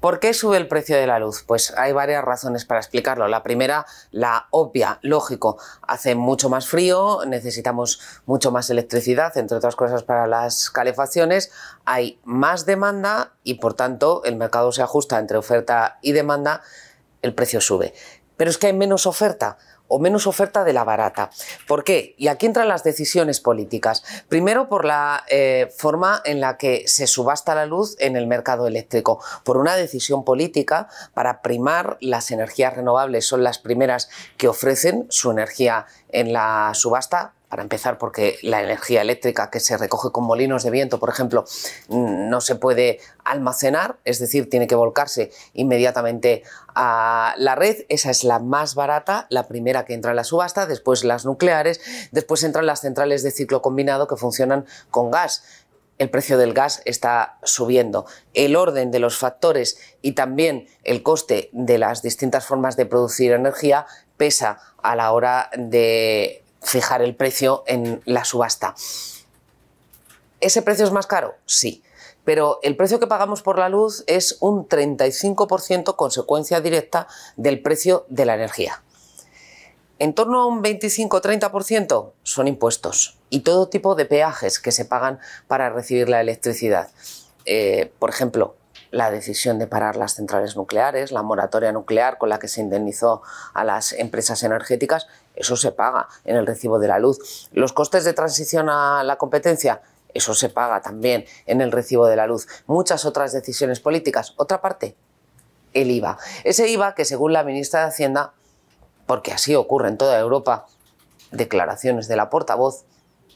¿Por qué sube el precio de la luz? Pues hay varias razones para explicarlo. La primera, la obvia, lógico. Hace mucho más frío, necesitamos mucho más electricidad, entre otras cosas para las calefacciones. Hay más demanda y por tanto el mercado se ajusta entre oferta y demanda, el precio sube. Pero es que hay menos oferta o menos oferta de la barata. ¿Por qué? Y aquí entran las decisiones políticas. Primero, por la eh, forma en la que se subasta la luz en el mercado eléctrico, por una decisión política para primar las energías renovables. Son las primeras que ofrecen su energía en la subasta para empezar, porque la energía eléctrica que se recoge con molinos de viento, por ejemplo, no se puede almacenar, es decir, tiene que volcarse inmediatamente a la red. Esa es la más barata, la primera que entra en la subasta, después las nucleares, después entran las centrales de ciclo combinado que funcionan con gas el precio del gas está subiendo. El orden de los factores y también el coste de las distintas formas de producir energía pesa a la hora de fijar el precio en la subasta. ¿Ese precio es más caro? Sí. Pero el precio que pagamos por la luz es un 35% consecuencia directa del precio de la energía. En torno a un 25-30% son impuestos y todo tipo de peajes que se pagan para recibir la electricidad. Eh, por ejemplo, la decisión de parar las centrales nucleares, la moratoria nuclear con la que se indemnizó a las empresas energéticas, eso se paga en el recibo de la luz. Los costes de transición a la competencia, eso se paga también en el recibo de la luz. Muchas otras decisiones políticas. Otra parte, el IVA. Ese IVA que según la ministra de Hacienda, porque así ocurre en toda Europa, declaraciones de la portavoz,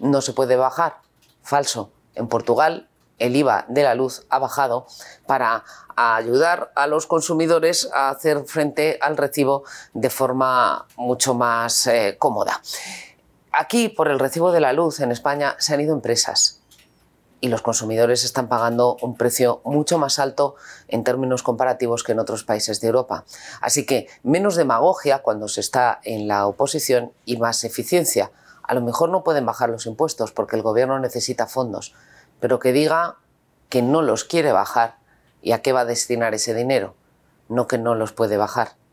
no se puede bajar. Falso. En Portugal el IVA de la luz ha bajado para ayudar a los consumidores a hacer frente al recibo de forma mucho más eh, cómoda. Aquí, por el recibo de la luz en España, se han ido empresas y los consumidores están pagando un precio mucho más alto en términos comparativos que en otros países de Europa. Así que menos demagogia cuando se está en la oposición y más eficiencia. A lo mejor no pueden bajar los impuestos porque el gobierno necesita fondos, pero que diga que no los quiere bajar y a qué va a destinar ese dinero, no que no los puede bajar.